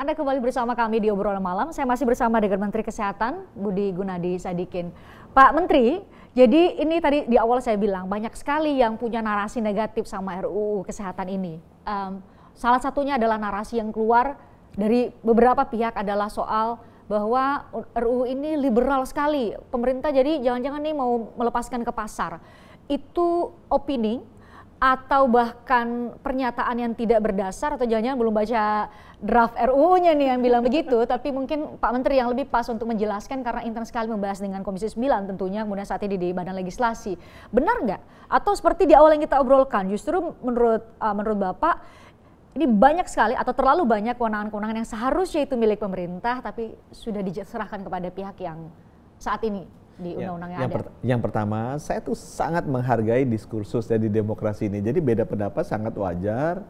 Anda kembali bersama kami di obrolan malam. Saya masih bersama dengan Menteri Kesehatan Budi Gunadi Sadikin. Pak Menteri, jadi ini tadi di awal saya bilang banyak sekali yang punya narasi negatif sama RUU Kesehatan ini. Um, salah satunya adalah narasi yang keluar dari beberapa pihak adalah soal bahwa RUU ini liberal sekali. Pemerintah jadi jangan-jangan nih mau melepaskan ke pasar. Itu opini atau bahkan pernyataan yang tidak berdasar atau jangan-jangan belum baca draft RUU-nya nih yang bilang begitu, tapi mungkin Pak Menteri yang lebih pas untuk menjelaskan karena intens sekali membahas dengan Komisi 9 tentunya kemudian saat ini di Badan Legislasi. Benar nggak? Atau seperti di awal yang kita obrolkan, justru menurut uh, menurut Bapak ini banyak sekali atau terlalu banyak kewenangan-kewenangan yang seharusnya itu milik pemerintah tapi sudah diserahkan kepada pihak yang saat ini di ya, undang-undang yang, yang ada? Per, yang pertama, saya tuh sangat menghargai diskursus ya dari demokrasi ini. Jadi beda pendapat sangat wajar.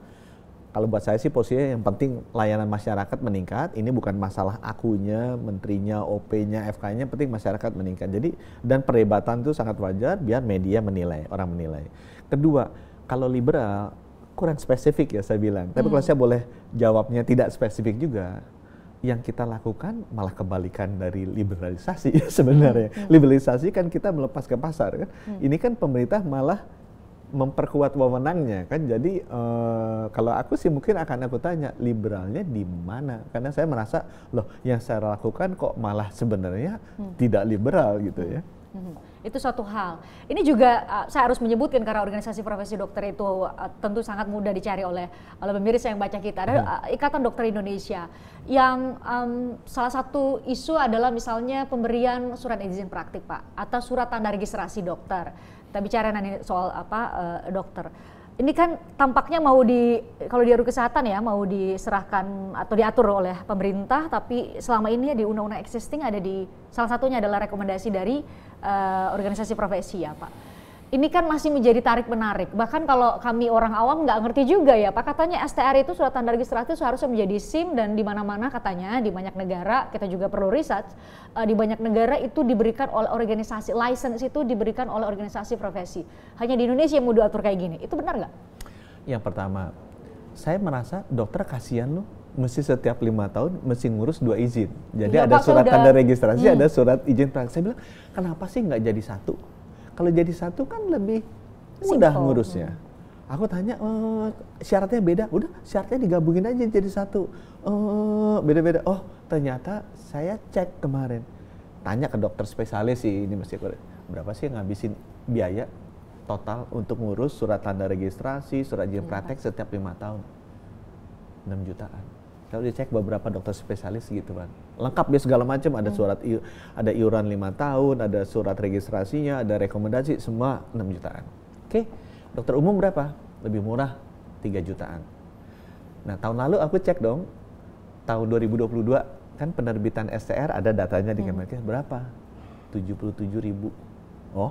Kalau buat saya sih posisinya yang penting layanan masyarakat meningkat. Ini bukan masalah akunya, menterinya, OP-nya, FK-nya. Penting masyarakat meningkat. Jadi dan perdebatan itu sangat wajar. Biar media menilai, orang menilai. Kedua, kalau liberal kurang spesifik ya saya bilang. Tapi hmm. kalau saya boleh jawabnya tidak spesifik juga yang kita lakukan malah kebalikan dari liberalisasi sebenarnya. Hmm, hmm. Liberalisasi kan kita melepas ke pasar kan. Hmm. Ini kan pemerintah malah memperkuat wewenangnya kan. Jadi uh, kalau aku sih mungkin akan aku tanya liberalnya di mana? Karena saya merasa loh yang saya lakukan kok malah sebenarnya hmm. tidak liberal gitu ya. Hmm. hmm. Itu suatu hal. Ini juga uh, saya harus menyebutkan karena organisasi profesi dokter itu uh, tentu sangat mudah dicari oleh oleh pemirsa yang baca kita. Ada uh, Ikatan Dokter Indonesia yang um, salah satu isu adalah misalnya pemberian surat izin praktik, Pak, atau surat tanda registrasi dokter. Kita bicara nanti soal apa uh, dokter ini kan tampaknya mau di kalau di kesehatan ya mau diserahkan atau diatur oleh pemerintah tapi selama ini di undang-undang existing ada di salah satunya adalah rekomendasi dari Eh, organisasi profesi ya Pak. Ini kan masih menjadi tarik menarik. Bahkan kalau kami orang awam nggak ngerti juga ya Pak. Katanya STR itu surat tanda registrasi seharusnya menjadi SIM dan di mana-mana katanya di banyak negara kita juga perlu riset. uh, eh, di banyak negara itu diberikan oleh organisasi license itu diberikan oleh organisasi profesi. Hanya di Indonesia yang mau diatur kayak gini. Itu benar nggak? Yang pertama, saya merasa dokter kasihan loh mesti setiap lima tahun mesti ngurus dua izin. Jadi ya, ada Pak, surat tanda registrasi, hmm. ada surat izin praktek. Saya bilang, kenapa sih nggak jadi satu? Kalau jadi satu kan lebih mudah ngurusnya. Aku tanya, e, syaratnya beda. Udah, syaratnya digabungin aja jadi satu. Eh, beda-beda. Oh, ternyata saya cek kemarin. Tanya ke dokter spesialis sih ini mesti berapa sih ngabisin biaya total untuk ngurus surat tanda registrasi, surat izin iya, praktek setiap lima tahun. 6 jutaan kalau dicek beberapa dokter spesialis gitu kan lengkap dia segala macam ada hmm. surat iu, ada iuran lima tahun ada surat registrasinya ada rekomendasi semua 6 jutaan oke okay. dokter umum berapa lebih murah 3 jutaan nah tahun lalu aku cek dong tahun 2022 kan penerbitan STR ada datanya di hmm. Kemenkes hmm. berapa 77 ribu oh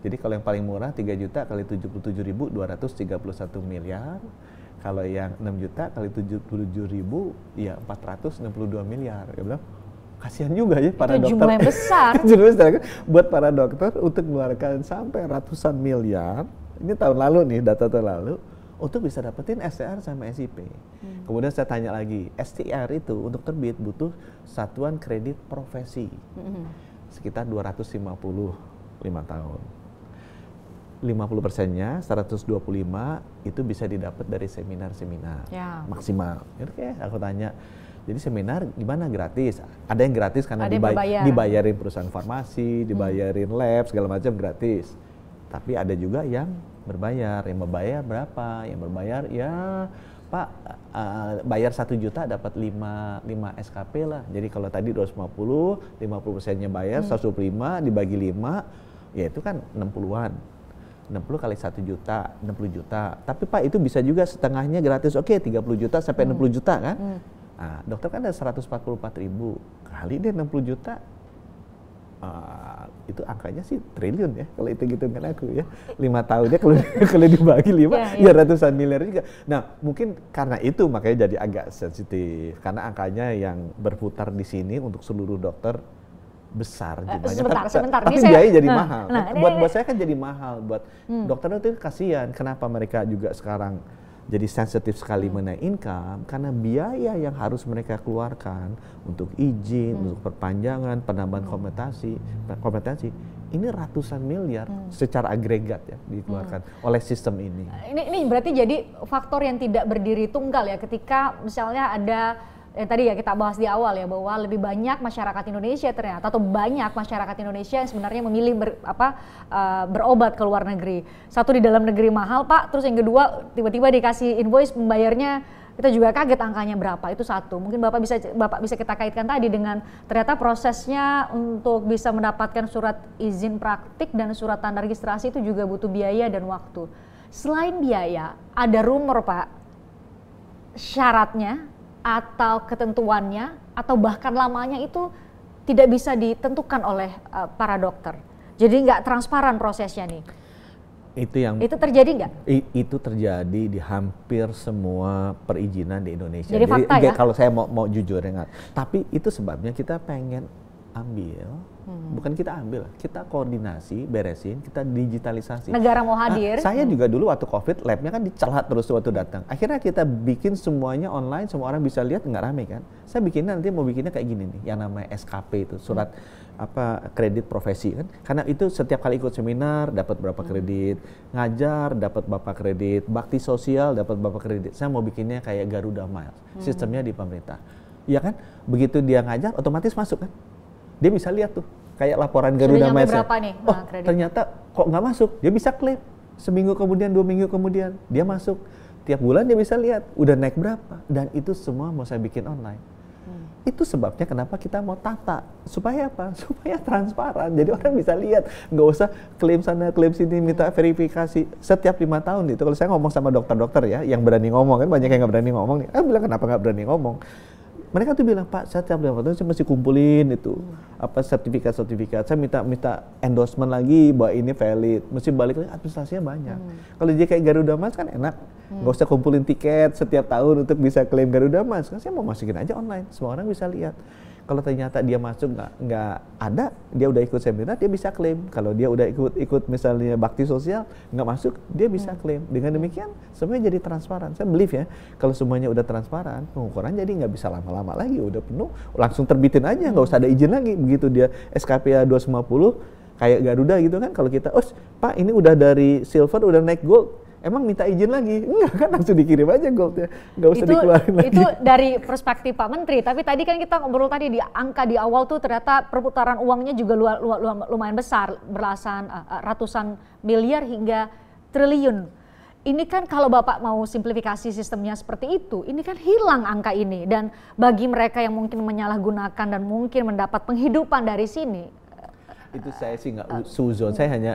jadi kalau yang paling murah 3 juta kali 77 ribu 231 miliar kalau yang 6 juta kali 77 ribu ya 462 miliar ya bilang kasihan juga ya para itu dokter jumlah besar jumlah besar buat para dokter untuk mengeluarkan sampai ratusan miliar ini tahun lalu nih data tahun lalu untuk bisa dapetin STR sama SIP. Hmm. Kemudian saya tanya lagi, STR itu untuk terbit butuh satuan kredit profesi. Hmm. Sekitar 250 lima tahun. 50 persennya, 125 itu bisa didapat dari seminar-seminar ya. maksimal. Oke, ya aku tanya, jadi seminar gimana gratis? Ada yang gratis karena dibay berbayar. dibayarin perusahaan farmasi, hmm. dibayarin hmm. lab segala macam gratis. Tapi ada juga yang berbayar, yang berbayar berapa? Yang berbayar ya Pak uh, bayar satu juta dapat 5 5 SKP lah. Jadi kalau tadi 250, 50 persennya bayar, hmm. 125 dibagi 5 ya itu kan 60-an 60 kali 1 juta, 60 juta. Tapi Pak itu bisa juga setengahnya gratis. Oke, okay, 30 juta sampai hmm. 60 juta kan? Hmm. Nah, dokter kan ada 144 ribu kali deh 60 juta. Uh, itu angkanya sih triliun ya kalau itu gitu kan aku ya lima tahunnya kalau kalau dibagi lima yeah, yeah. ya ratusan miliar juga nah mungkin karena itu makanya jadi agak sensitif karena angkanya yang berputar di sini untuk seluruh dokter besar eh, jumlahnya. Sebentar, tapi, sebentar. Tapi saya, jadi nah, mahal. Nah, buat buat, buat saya kan jadi mahal. Buat hmm. dokter itu kasihan. Kenapa mereka juga sekarang jadi sensitif sekali hmm. mengenai income karena biaya yang harus mereka keluarkan untuk izin, hmm. untuk perpanjangan, penambahan hmm. kompetensi, kompetensi ini ratusan miliar hmm. secara agregat ya dikeluarkan hmm. oleh sistem ini. Ini ini berarti jadi faktor yang tidak berdiri tunggal ya ketika misalnya ada yang tadi ya kita bahas di awal ya bahwa lebih banyak masyarakat Indonesia ternyata atau banyak masyarakat Indonesia yang sebenarnya memilih ber, apa uh, berobat ke luar negeri. Satu di dalam negeri mahal, Pak, terus yang kedua tiba-tiba dikasih invoice membayarnya kita juga kaget angkanya berapa itu satu mungkin bapak bisa bapak bisa kita kaitkan tadi dengan ternyata prosesnya untuk bisa mendapatkan surat izin praktik dan surat tanda registrasi itu juga butuh biaya dan waktu selain biaya ada rumor pak syaratnya atau ketentuannya atau bahkan lamanya itu tidak bisa ditentukan oleh uh, para dokter. Jadi nggak transparan prosesnya nih. Itu yang itu terjadi nggak? Itu terjadi di hampir semua perizinan di Indonesia. Jadi, Jadi fakta ya? kalau saya mau mau jujur ingat ya Tapi itu sebabnya kita pengen ambil, hmm. bukan kita ambil, kita koordinasi, beresin, kita digitalisasi. Negara mau ah, hadir. Nah, saya hmm. juga dulu waktu COVID, labnya kan dicelat terus waktu datang. Akhirnya kita bikin semuanya online, semua orang bisa lihat nggak rame kan. Saya bikin nanti mau bikinnya kayak gini nih, yang namanya SKP itu hmm. surat hmm. apa kredit profesi kan. Karena itu setiap kali ikut seminar dapat berapa hmm. kredit, hmm. ngajar dapat berapa kredit, bakti sosial dapat berapa kredit. Saya mau bikinnya kayak Garuda Miles, hmm. sistemnya di pemerintah. Ya kan, begitu dia ngajar otomatis masuk kan dia bisa lihat tuh kayak laporan Garuda Sudah oh, nah, kredit. ternyata kok nggak masuk, dia bisa klaim. Seminggu kemudian, dua minggu kemudian, dia masuk. Tiap bulan dia bisa lihat, udah naik berapa. Dan itu semua mau saya bikin online. Hmm. Itu sebabnya kenapa kita mau tata. Supaya apa? Supaya transparan. Jadi orang bisa lihat. Nggak usah klaim sana, klaim sini, minta verifikasi. Setiap lima tahun itu, kalau saya ngomong sama dokter-dokter ya, yang berani ngomong, kan banyak yang nggak berani ngomong nih. Eh, bilang kenapa nggak berani ngomong mereka tuh bilang Pak saya tiap dapat saya masih kumpulin itu iya. apa sertifikat sertifikat saya minta minta endorsement lagi bahwa ini valid mesti balik lagi administrasinya banyak hmm. kalau dia kayak Garuda Mas kan enak hmm. nggak usah kumpulin tiket setiap tahun untuk bisa klaim Garuda Mas kan saya mau masukin aja online semua orang bisa lihat kalau ternyata dia masuk nggak nggak ada, dia udah ikut seminar, dia bisa klaim. Kalau dia udah ikut ikut misalnya bakti sosial nggak masuk, dia bisa hmm. klaim. Dengan demikian semuanya jadi transparan. Saya believe ya, kalau semuanya udah transparan, pengukuran jadi nggak bisa lama-lama lagi, udah penuh, langsung terbitin aja, nggak usah ada izin lagi. Begitu dia SKPA 250 kayak Garuda gitu kan kalau kita, oh Pak ini udah dari silver udah naik gold, Emang minta izin lagi? Enggak kan langsung dikirim aja goldnya, nggak usah itu, dikeluarin lagi. Itu dari perspektif Pak Menteri, tapi tadi kan kita ngobrol tadi di angka di awal tuh ternyata perputaran uangnya juga luar, luar, luar, lumayan besar, belasan uh, ratusan miliar hingga triliun. Ini kan kalau Bapak mau simplifikasi sistemnya seperti itu, ini kan hilang angka ini dan bagi mereka yang mungkin menyalahgunakan dan mungkin mendapat penghidupan dari sini, itu saya sih nggak ah. suzon saya hanya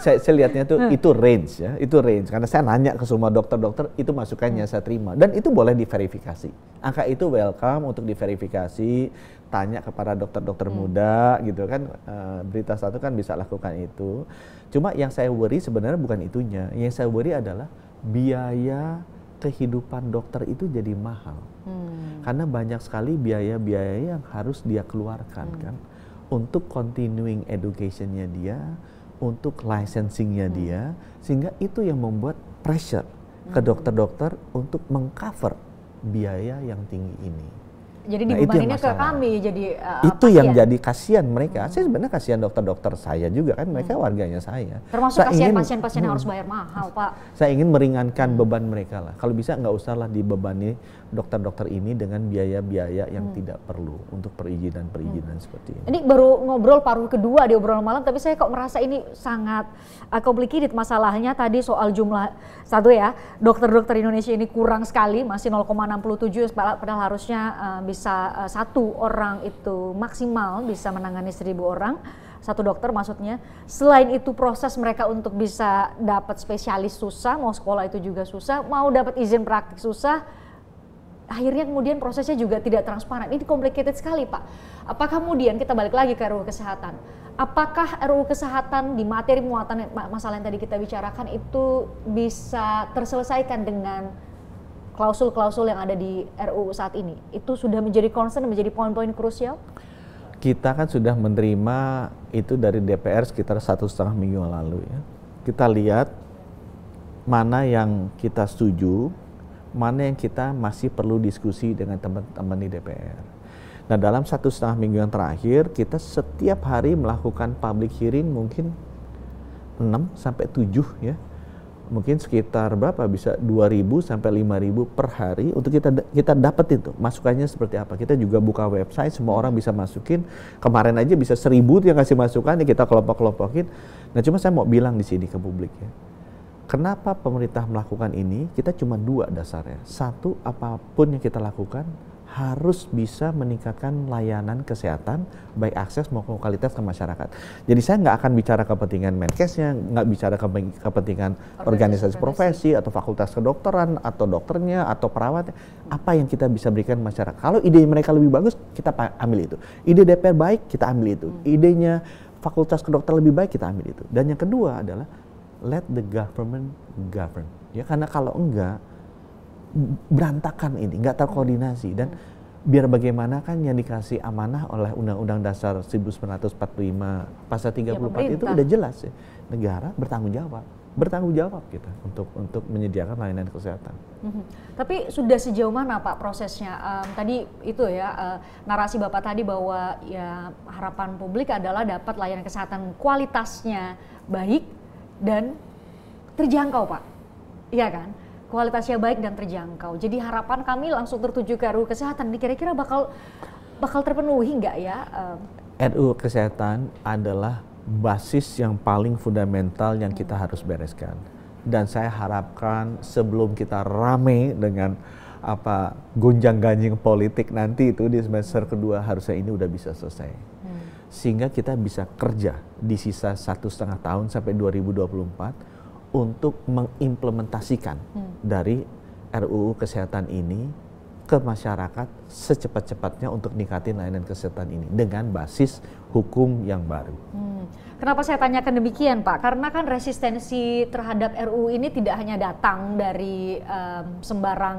saya, saya lihatnya tuh ah. itu range ya itu range karena saya nanya ke semua dokter-dokter itu masukannya ah. saya terima dan itu boleh diverifikasi angka itu welcome untuk diverifikasi tanya kepada dokter-dokter hmm. muda gitu kan eh, berita satu kan bisa lakukan itu cuma yang saya worry sebenarnya bukan itunya yang saya worry adalah biaya kehidupan dokter itu jadi mahal hmm. karena banyak sekali biaya-biaya yang harus dia keluarkan hmm. kan untuk continuing educationnya dia, untuk licensingnya hmm. dia, sehingga itu yang membuat pressure ke hmm. dokter-dokter untuk mengcover biaya yang tinggi ini. Jadi nah, dibebaninnya ke kami jadi uh, Itu pasien. yang ya? jadi kasihan mereka. Hmm. Saya sebenarnya kasihan dokter-dokter saya juga kan mereka hmm. warganya saya. Termasuk saya kasihan pasien-pasien hmm. yang harus bayar mahal, Pak. Saya ingin meringankan hmm. beban mereka lah. Kalau bisa nggak usahlah dibebani dokter-dokter ini dengan biaya-biaya yang hmm. tidak perlu untuk perizinan-perizinan hmm. seperti ini. Ini baru ngobrol paruh kedua di obrolan malam tapi saya kok merasa ini sangat uh, complicated masalahnya tadi soal jumlah satu ya, dokter-dokter Indonesia ini kurang sekali, masih 0,67 padahal harusnya uh, bisa bisa eh, satu orang itu maksimal bisa menangani seribu orang satu dokter maksudnya. Selain itu proses mereka untuk bisa dapat spesialis susah, mau sekolah itu juga susah, mau dapat izin praktik susah. Akhirnya kemudian prosesnya juga tidak transparan. Ini complicated sekali, Pak. apakah kemudian kita balik lagi ke ruang kesehatan? Apakah RUU kesehatan di materi muatan masalah yang tadi kita bicarakan itu bisa terselesaikan dengan klausul-klausul yang ada di RUU saat ini itu sudah menjadi concern menjadi poin-poin krusial? Kita kan sudah menerima itu dari DPR sekitar satu setengah minggu lalu ya. Kita lihat mana yang kita setuju, mana yang kita masih perlu diskusi dengan teman-teman di DPR. Nah dalam satu setengah minggu yang terakhir kita setiap hari melakukan public hearing mungkin 6 sampai 7 ya mungkin sekitar berapa bisa 2000 sampai 5000 per hari untuk kita kita dapat itu masukannya seperti apa. Kita juga buka website semua orang bisa masukin. Kemarin aja bisa 1000 yang kasih masukan ya kita kelompok-kelompokin. Nah, cuma saya mau bilang di sini ke publik ya. Kenapa pemerintah melakukan ini? Kita cuma dua dasarnya. Satu, apapun yang kita lakukan harus bisa meningkatkan layanan kesehatan baik akses maupun kualitas ke masyarakat. Jadi saya nggak akan bicara kepentingan menkesnya, nggak bicara kepentingan organisasi, organisasi profesi atau fakultas kedokteran atau dokternya atau perawatnya. Apa yang kita bisa berikan masyarakat? Kalau ide mereka lebih bagus, kita ambil itu. Ide DPR baik, kita ambil itu. Hmm. Idenya fakultas kedokteran lebih baik, kita ambil itu. Dan yang kedua adalah let the government govern. Ya karena kalau enggak berantakan ini, nggak terkoordinasi dan biar bagaimana kan yang dikasih amanah oleh Undang-Undang Dasar 1945 Pasal 34 ya, empat itu udah jelas ya negara bertanggung jawab bertanggung jawab kita untuk untuk menyediakan layanan kesehatan. Mhm. Tapi sudah sejauh mana Pak prosesnya? Um, tadi itu ya uh, narasi Bapak tadi bahwa ya harapan publik adalah dapat layanan kesehatan kualitasnya baik dan terjangkau Pak, iya kan? kualitasnya baik dan terjangkau. Jadi harapan kami langsung tertuju ke RU Kesehatan. Ini kira-kira bakal bakal terpenuhi nggak ya? Eh? RU Kesehatan adalah basis yang paling fundamental yang kita hmm. harus bereskan. Dan saya harapkan sebelum kita rame dengan apa gonjang-ganjing politik nanti itu di semester kedua harusnya ini udah bisa selesai. Hmm. Sehingga kita bisa kerja di sisa satu setengah tahun sampai 2024 untuk mengimplementasikan hmm. dari RUU kesehatan ini ke masyarakat secepat-cepatnya untuk ningkatin layanan kesehatan ini dengan basis hukum yang baru. Hmm. Kenapa saya tanyakan demikian, Pak? Karena kan resistensi terhadap RUU ini tidak hanya datang dari um, sembarang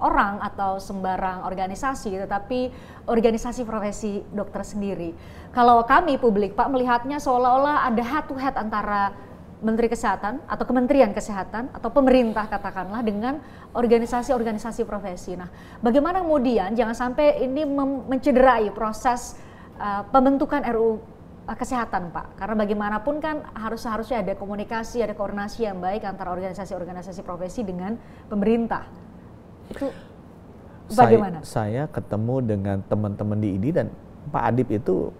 orang atau sembarang organisasi, tetapi organisasi profesi dokter sendiri. Kalau kami publik, Pak, melihatnya seolah-olah ada head to head antara Menteri Kesehatan atau Kementerian Kesehatan atau pemerintah katakanlah dengan organisasi-organisasi profesi. Nah, bagaimana kemudian jangan sampai ini mencederai proses uh, pembentukan RU eh, kesehatan, Pak? Karena bagaimanapun kan harus seharusnya ada komunikasi, ada koordinasi yang baik antara organisasi-organisasi profesi dengan pemerintah. Itu bagaimana? Saya, saya ketemu dengan teman-teman di ini dan Pak Adib itu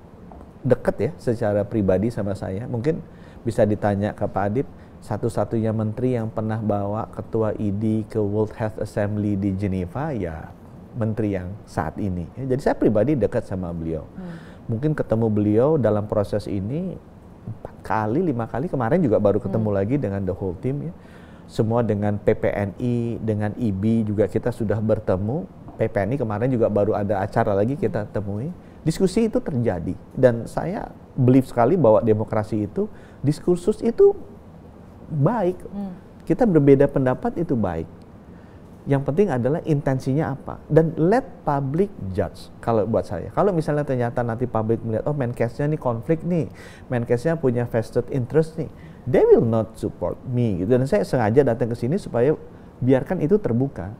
dekat ya secara pribadi sama saya. Mungkin bisa ditanya ke Pak Adip satu-satunya menteri yang pernah bawa ketua ID ke World Health Assembly di Geneva ya menteri yang saat ini. Ya, jadi saya pribadi dekat sama beliau. Hmm. Mungkin ketemu beliau dalam proses ini empat kali, lima kali kemarin juga baru ketemu hmm. lagi dengan the whole team ya. Semua dengan PPNI, dengan IB juga kita sudah bertemu. PPNI kemarin juga baru ada acara lagi kita temui. Diskusi itu terjadi dan saya believe sekali bahwa demokrasi itu diskursus itu baik. Hmm. Kita berbeda pendapat itu baik. Yang penting adalah intensinya apa dan let public judge kalau buat saya. Kalau misalnya ternyata nanti publik melihat oh menkesnya nih konflik nih, menkesnya punya vested interest nih, they will not support me gitu. Dan saya sengaja datang ke sini supaya biarkan itu terbuka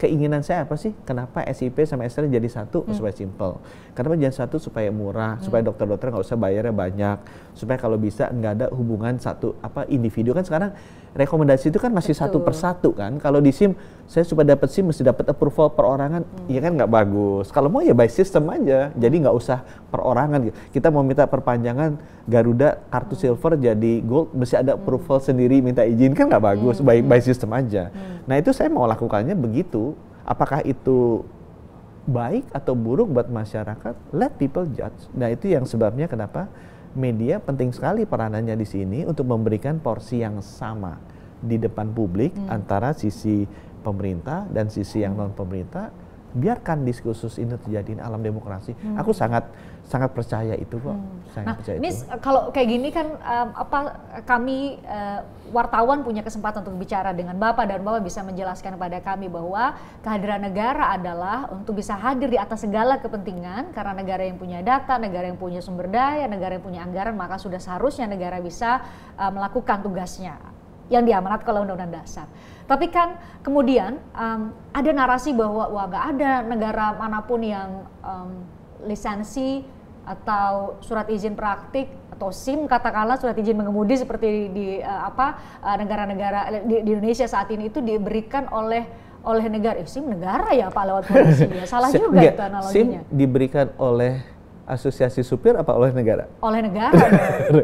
keinginan saya apa sih? Kenapa SIP sama SL jadi satu hmm. supaya simple? Kenapa jadi satu supaya murah, hmm. supaya dokter-dokter nggak usah bayarnya banyak, supaya kalau bisa nggak ada hubungan satu apa individu kan sekarang rekomendasi itu kan masih Betul. satu persatu kan? Kalau di SIM saya supaya dapat sih mesti dapat approval perorangan, hmm. ya kan nggak bagus. Kalau mau ya by system aja, jadi nggak usah perorangan. Gitu. Kita mau minta perpanjangan Garuda kartu hmm. silver jadi gold, mesti ada hmm. approval hmm. sendiri minta izin kan nggak bagus, hmm. by, by system aja. Hmm. Nah itu saya mau lakukannya begitu. Apakah itu baik atau buruk buat masyarakat? Let people judge. Nah itu yang sebabnya kenapa media penting sekali peranannya di sini untuk memberikan porsi yang sama di depan publik hmm. antara sisi pemerintah dan sisi yang hmm. non pemerintah biarkan diskursus ini terjadi alam demokrasi. Hmm. Aku sangat sangat percaya itu kok. Hmm. Sangat nah, percaya ini itu. kalau kayak gini kan um, apa kami uh, wartawan punya kesempatan untuk bicara dengan Bapak dan Bapak bisa menjelaskan kepada kami bahwa kehadiran negara adalah untuk bisa hadir di atas segala kepentingan karena negara yang punya data, negara yang punya sumber daya, negara yang punya anggaran, maka sudah seharusnya negara bisa uh, melakukan tugasnya yang diamanatkan oleh Undang-Undang Dasar. Tapi kan kemudian um, ada narasi bahwa wah nggak ada negara manapun yang um, lisensi atau surat izin praktik atau SIM katakanlah surat izin mengemudi seperti di uh, apa e, negara-negara uh, di, di Indonesia saat ini itu diberikan oleh oleh negara eh, SIM negara ya Pak lewat polisi ya salah juga itu analoginya. SIM diberikan oleh asosiasi supir apa oleh negara? Oleh negara.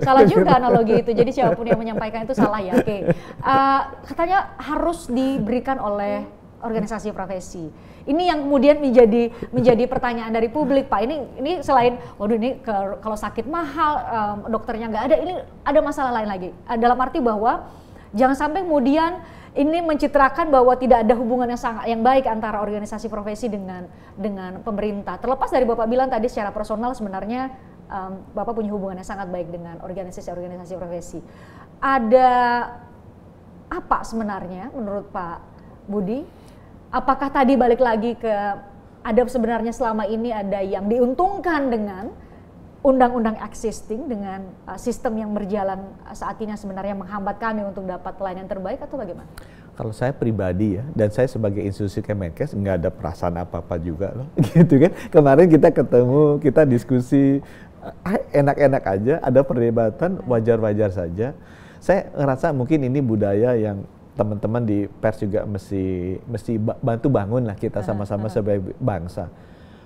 salah juga analogi itu. Jadi siapapun yang menyampaikan itu salah ya. Oke. Okay. Uh, eh, katanya harus diberikan oleh organisasi profesi. Ini yang kemudian menjadi menjadi pertanyaan dari publik, Pak. Ini ini selain waduh ini ke, kalau sakit mahal, um, dokternya nggak ada, ini ada masalah lain lagi. Eh, dalam arti bahwa jangan sampai kemudian ini mencitrakan bahwa tidak ada hubungan yang sangat yang baik antara organisasi profesi dengan dengan pemerintah. Terlepas dari Bapak bilang tadi secara personal sebenarnya um, Bapak punya hubungan yang sangat baik dengan organisasi-organisasi profesi. Ada apa sebenarnya menurut Pak Budi? Apakah tadi balik lagi ke ada sebenarnya selama ini ada yang diuntungkan dengan undang-undang existing dengan uh, sistem yang berjalan uh, saat ini sebenarnya menghambat kami untuk dapat pelayanan terbaik atau bagaimana? Kalau saya pribadi ya, dan saya sebagai institusi Kemenkes nggak ada perasaan apa-apa juga loh, gitu kan. Kemarin kita ketemu, kita diskusi uh, eh, enak-enak aja, ada perdebatan wajar-wajar saja. Saya ngerasa mungkin ini budaya yang teman-teman di pers juga mesti mesti bantu bangun lah kita ah, sama-sama ah. sebagai bangsa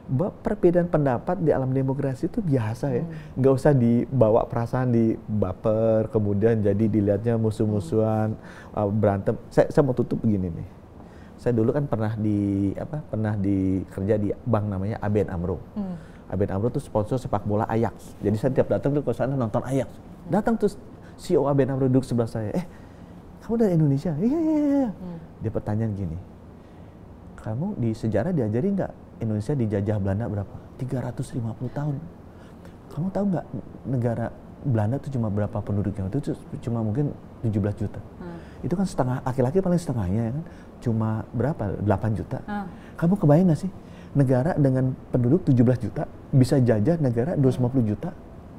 bahwa perbedaan pendapat di alam demokrasi itu biasa ya, hmm. nggak usah dibawa perasaan di baper, kemudian jadi dilihatnya musuh-musuhan, hmm. uh, berantem. Saya, saya mau tutup begini nih. Saya dulu kan pernah di apa? Pernah di kerja di bank namanya ABN Amro. Hmm. ABN Amro tuh sponsor sepak bola Ajax. Jadi saya tiap datang tuh ke sana nonton Ajax. Datang tuh CEO ABN Amro duduk sebelah saya. Eh, kamu dari Indonesia? Iya, iya, iya. iya. Hmm. Dia pertanyaan gini, kamu di sejarah diajari nggak Indonesia dijajah Belanda berapa? 350 tahun. Kamu tahu nggak negara Belanda tuh cuma berapa penduduknya? Itu cuma mungkin 17 juta. Hmm. Itu kan setengah laki-laki paling setengahnya ya kan. Cuma berapa? 8 juta. Hmm. Kamu kebayang nggak sih? Negara dengan penduduk 17 juta bisa jajah negara 250 juta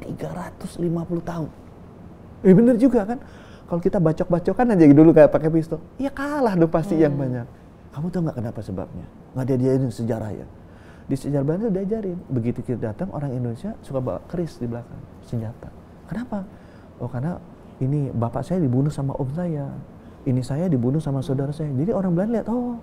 350 tahun. Eh bener juga kan? Kalau kita bacok-bacokan aja dulu kayak pakai pistol, ya kalah dong pasti hmm. yang banyak. Kamu tahu nggak kenapa sebabnya? nggak diajarin sejarah ya di sejarah Belanda diajarin begitu kita datang orang Indonesia suka bawa keris di belakang senjata kenapa oh karena ini bapak saya dibunuh sama om saya ini saya dibunuh sama saudara saya jadi orang Belanda lihat oh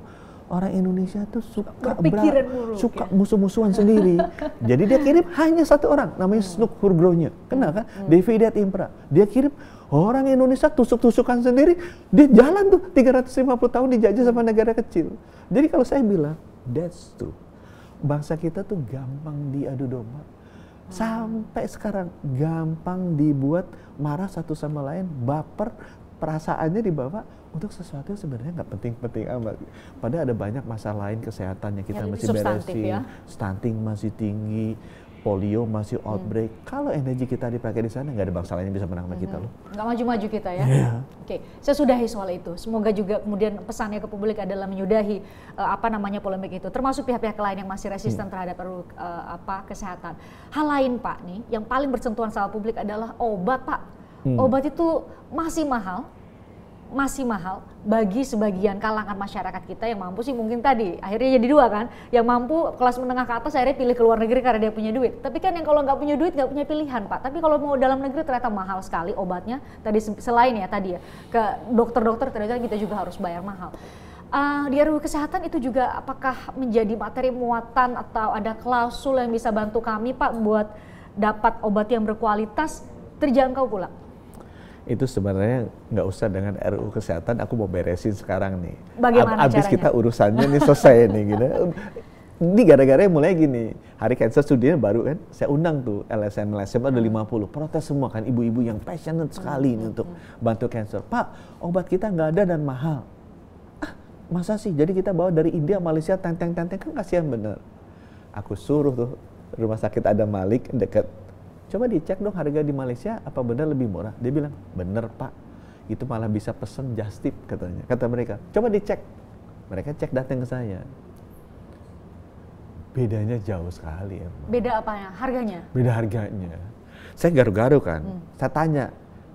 orang Indonesia tuh suka berat, suka ya? musuh-musuhan sendiri. Jadi dia kirim hanya satu orang, namanya Snook Hurgronya. kenapa kan? Hmm. David Impra. Dia kirim Orang Indonesia tusuk-tusukan sendiri, dia jalan tuh 350 tahun dijajah sama negara kecil. Jadi kalau saya bilang, that's true. Bangsa kita tuh gampang diadu domba. Sampai sekarang gampang dibuat marah satu sama lain, baper, perasaannya dibawa untuk sesuatu yang sebenarnya nggak penting-penting amat. Padahal ada banyak masalah lain kesehatan yang kita yang masih beresin, ya? stunting masih tinggi, polio masih outbreak. Hmm. Kalau energi kita dipakai di sana, nggak ada bangsa lain yang bisa menang sama kita loh. Nggak maju-maju kita ya. Yeah. Oke, okay. saya sudahi soal itu. Semoga juga kemudian pesannya ke publik adalah menyudahi uh, apa namanya polemik itu, termasuk pihak-pihak lain yang masih resisten hmm. terhadap uh, apa kesehatan. Hal lain Pak nih, yang paling bersentuhan sama publik adalah obat Pak. Hmm. Obat itu masih mahal, masih mahal bagi sebagian kalangan masyarakat kita yang mampu sih mungkin tadi akhirnya jadi dua kan yang mampu kelas menengah ke atas akhirnya pilih ke luar negeri karena dia punya duit tapi kan yang kalau nggak punya duit nggak punya pilihan pak tapi kalau mau dalam negeri ternyata mahal sekali obatnya tadi selain ya tadi ya ke dokter-dokter ternyata kita juga harus bayar mahal Uh, di RUU Kesehatan itu juga apakah menjadi materi muatan atau ada klausul yang bisa bantu kami Pak buat dapat obat yang berkualitas terjangkau pula? itu sebenarnya nggak usah dengan RU kesehatan aku mau beresin sekarang nih. Bagaimana Abis caranya? kita urusannya nih selesai nih gitu. Ini gara-gara mulai gini, hari cancer studinya baru kan, saya undang tuh LSM LSM ada 50, hmm. protes semua kan ibu-ibu yang passionate hmm, sekali ini hmm, untuk bantu cancer. Pak, obat kita nggak ada dan mahal. Ah, masa sih? Jadi kita bawa dari India, Malaysia, tenteng-tenteng kan kasihan bener. Aku suruh tuh rumah sakit ada Malik dekat coba dicek dong harga di Malaysia apa benar lebih murah dia bilang bener pak itu malah bisa pesen just tip katanya kata mereka coba dicek mereka cek datang ke saya bedanya jauh sekali emang. beda apa ya? harganya beda harganya saya garu-garu kan hmm. saya tanya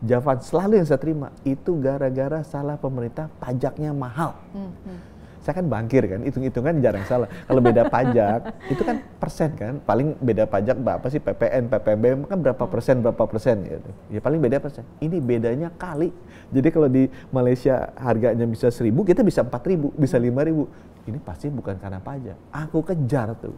jawaban selalu yang saya terima itu gara-gara salah pemerintah pajaknya mahal hmm. Hmm saya kan bangkir kan, hitung-hitungan jarang salah. Kalau beda pajak itu kan persen kan, paling beda pajak apa sih PPN, PPB, kan berapa hmm. persen, berapa persen gitu. Ya paling beda persen. Ini bedanya kali. Jadi kalau di Malaysia harganya bisa seribu, kita bisa empat ribu, bisa hmm. lima ribu. Ini pasti bukan karena pajak. Aku kejar tuh.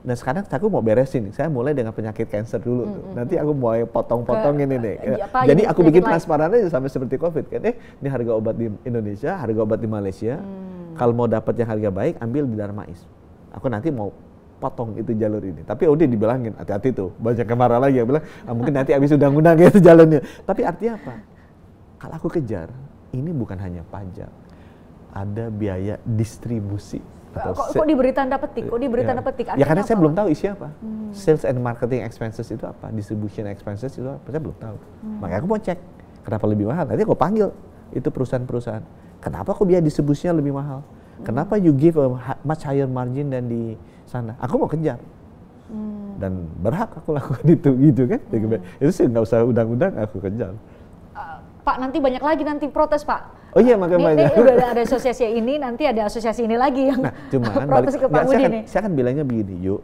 Nah sekarang aku mau beresin, saya mulai dengan penyakit kanker dulu. tuh -hmm. hmm Nanti aku mau potong-potong ini nih. Eh, iya, apa, Jadi aku bikin transparan aja sampai seperti COVID kan. Eh ini harga obat di Indonesia, harga obat di Malaysia. Mm kalau mau dapat yang harga baik, ambil di Darmais. Aku nanti mau potong itu jalur ini. Tapi udah dibilangin, hati-hati tuh. Banyak yang lagi yang bilang, ah, mungkin nanti habis undang-undang itu ya jalannya. Tapi artinya apa? Kalau aku kejar, ini bukan hanya pajak. Ada biaya distribusi. Atau kok, kok diberi tanda petik? Kok diberi ya. tanda petik? Ya, artinya ya karena apa? saya belum tahu isi apa. Hmm. Sales and marketing expenses itu apa? Distribution expenses itu apa? Saya belum tahu. Hmm. Makanya aku mau cek. Kenapa lebih mahal? Nanti aku panggil itu perusahaan-perusahaan Kenapa kok biaya distribusinya lebih mahal? Kenapa you give a much higher margin dan di sana? Aku mau kejar. Hmm. Dan berhak aku lakukan itu gitu kan. Hmm. Itu sih nggak usah undang-undang aku kejar. Uh, Pak nanti banyak lagi nanti protes Pak. Oh iya makanya banyak. Ini udah ada, asosiasi ini, nanti ada asosiasi ini lagi yang nah, cuman, protes balik, ke Pak Budi nih. Saya kan bilangnya begini, yuk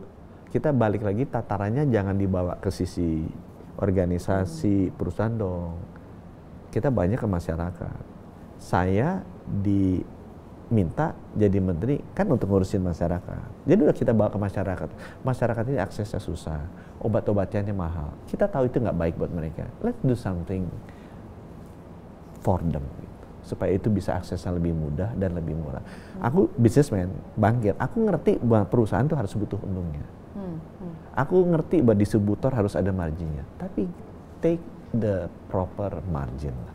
kita balik lagi tatarannya jangan dibawa ke sisi organisasi hmm. perusahaan dong. Kita banyak ke masyarakat saya diminta jadi menteri kan untuk ngurusin masyarakat. Jadi udah kita bawa ke masyarakat. Masyarakat ini aksesnya susah, obat-obatannya mahal. Kita tahu itu nggak baik buat mereka. Let's do something for them gitu. supaya itu bisa aksesnya lebih mudah dan lebih murah. Hmm. Aku bisnismen, bangkir. Aku ngerti bahwa perusahaan itu harus butuh untungnya. Hmm. Hmm. Aku ngerti bahwa distributor harus ada marginnya. Tapi take the proper margin lah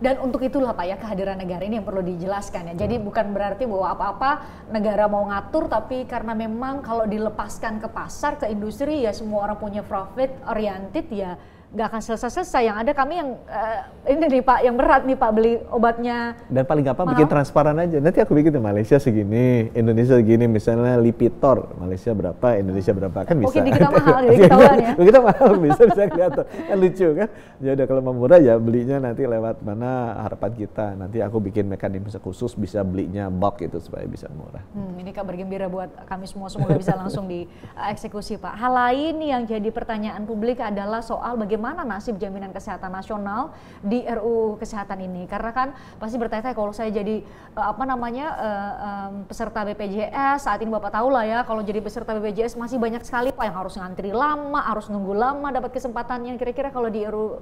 dan untuk itulah Pak ya kehadiran negara ini yang perlu dijelaskan ya. Jadi hmm. bukan berarti bahwa apa-apa negara mau ngatur tapi karena memang kalau dilepaskan ke pasar, ke industri ya semua orang punya profit oriented ya nggak akan selesai-selesai. Yang ada kami yang uh, ini nih Pak, yang berat nih Pak beli obatnya. Dan paling gampang bikin transparan aja. Nanti aku bikin tuh Malaysia segini, Indonesia segini, misalnya Lipitor, Malaysia berapa, Indonesia berapa kan oh, bisa. Mungkin kita mahal, jadi ketahuan ya. kita mahal bisa bisa kelihatan. Kan lucu kan. Ya udah kalau mau murah ya belinya nanti lewat mana harapan kita. Nanti aku bikin mekanisme khusus bisa belinya bulk itu supaya bisa murah. Hmm, ini kabar gembira buat kami semua semoga bisa langsung dieksekusi eh, Pak. Hal lain yang jadi pertanyaan publik adalah soal bagaimana bagaimana nasib jaminan kesehatan nasional di RUU kesehatan ini? Karena kan pasti bertanya tanya kalau saya jadi eh, apa namanya eh, peserta BPJS saat ini Bapak tahu lah ya kalau jadi peserta BPJS masih banyak sekali Pak yang harus ngantri lama, harus nunggu lama dapat kesempatan yang Kira-kira kalau di RUU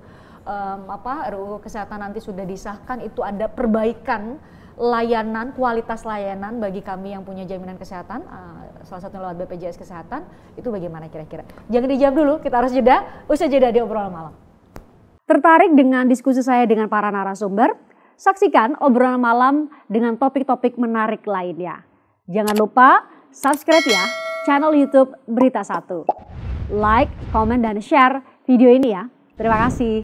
apa RUU kesehatan nanti sudah disahkan itu ada perbaikan layanan, kualitas layanan bagi kami yang punya jaminan kesehatan, uh, salah satunya lewat BPJS Kesehatan, itu bagaimana kira-kira? Jangan dijawab dulu, kita harus jeda, Usah jeda di obrolan malam. Tertarik dengan diskusi saya dengan para narasumber? Saksikan obrolan malam dengan topik-topik menarik lainnya. Jangan lupa subscribe ya channel YouTube Berita Satu. Like, comment, dan share video ini ya. Terima kasih.